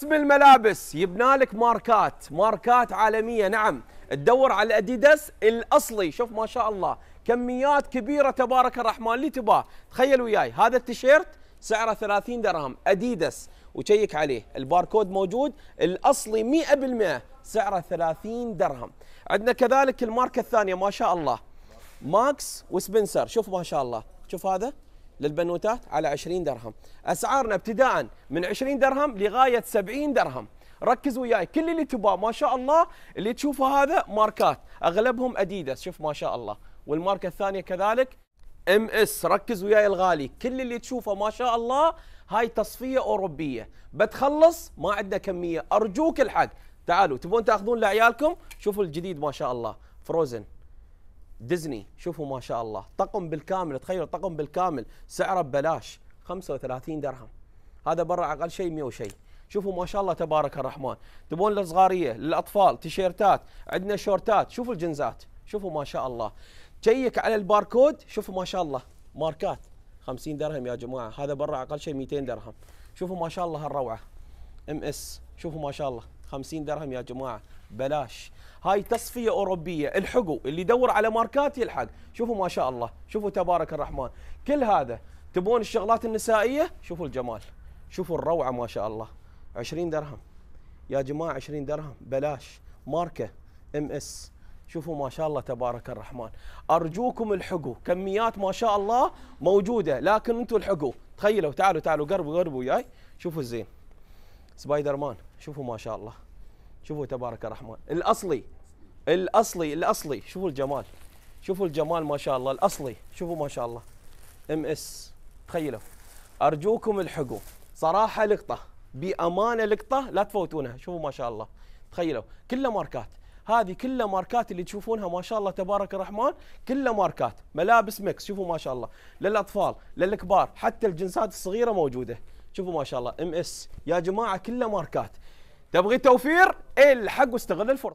اسم الملابس يبنى لك ماركات ماركات عالميه نعم تدور على الاديداس الاصلي شوف ما شاء الله كميات كبيره تبارك الرحمن اللي تباه تخيل وياي هذا التيشيرت سعره 30 درهم اديداس وشيك عليه الباركود موجود الاصلي 100% سعره 30 درهم عندنا كذلك الماركه الثانيه ما شاء الله ماكس وسبنسر شوف ما شاء الله شوف هذا للبنوتات على 20 درهم اسعارنا ابتداء من 20 درهم لغايه 70 درهم ركز وياي كل اللي تباه ما شاء الله اللي تشوفه هذا ماركات اغلبهم اديداس شوف ما شاء الله والماركه الثانيه كذلك ام اس ركز وياي الغالي كل اللي تشوفه ما شاء الله هاي تصفيه اوروبيه بتخلص ما عندنا كميه ارجوك الحق تعالوا تبون تاخذون لعيالكم شوفوا الجديد ما شاء الله فروزن ديزني شوفوا ما شاء الله طقم بالكامل تخيلوا طقم بالكامل سعره ببلاش 35 درهم هذا برا اقل شيء 100 وشيء شوفوا ما شاء الله تبارك الرحمن تبون للصغاريه للاطفال تيشيرتات عندنا شورتات شوفوا الجنزات شوفوا ما شاء الله شيك على الباركود شوفوا ما شاء الله ماركات 50 درهم يا جماعه هذا برا اقل شيء 200 درهم شوفوا ما شاء الله هالروعه ام اس شوفوا ما شاء الله 50 درهم يا جماعه بلاش هاي تصفيه اوروبيه الحقوا اللي يدور على ماركات يلحق شوفوا ما شاء الله شوفوا تبارك الرحمن كل هذا تبون الشغلات النسائيه شوفوا الجمال شوفوا الروعه ما شاء الله 20 درهم يا جماعه 20 درهم بلاش ماركه ام اس شوفوا ما شاء الله تبارك الرحمن ارجوكم الحقوا كميات ما شاء الله موجوده لكن انتم الحقوا تخيلوا تعالوا تعالوا قربوا قربوا وياي شوفوا الزين سبايدر مان شوفوا ما شاء الله شوفوا تبارك الرحمن الاصلي الاصلي الاصلي شوفوا الجمال شوفوا الجمال ما شاء الله الاصلي شوفوا ما شاء الله ام اس تخيلوا ارجوكم الحقوا صراحه لقطه بامانه لقطه لا تفوتونها شوفوا ما شاء الله تخيلوا كلها ماركات هذه كلها ماركات اللي تشوفونها ما شاء الله تبارك الرحمن كلها ماركات ملابس مكس شوفوا ما شاء الله للاطفال للكبار حتى الجنسات الصغيره موجوده شوفوا ما شاء الله ام اس يا جماعه كله ماركات تبغي توفير إيه، الحق واستغل الفرصه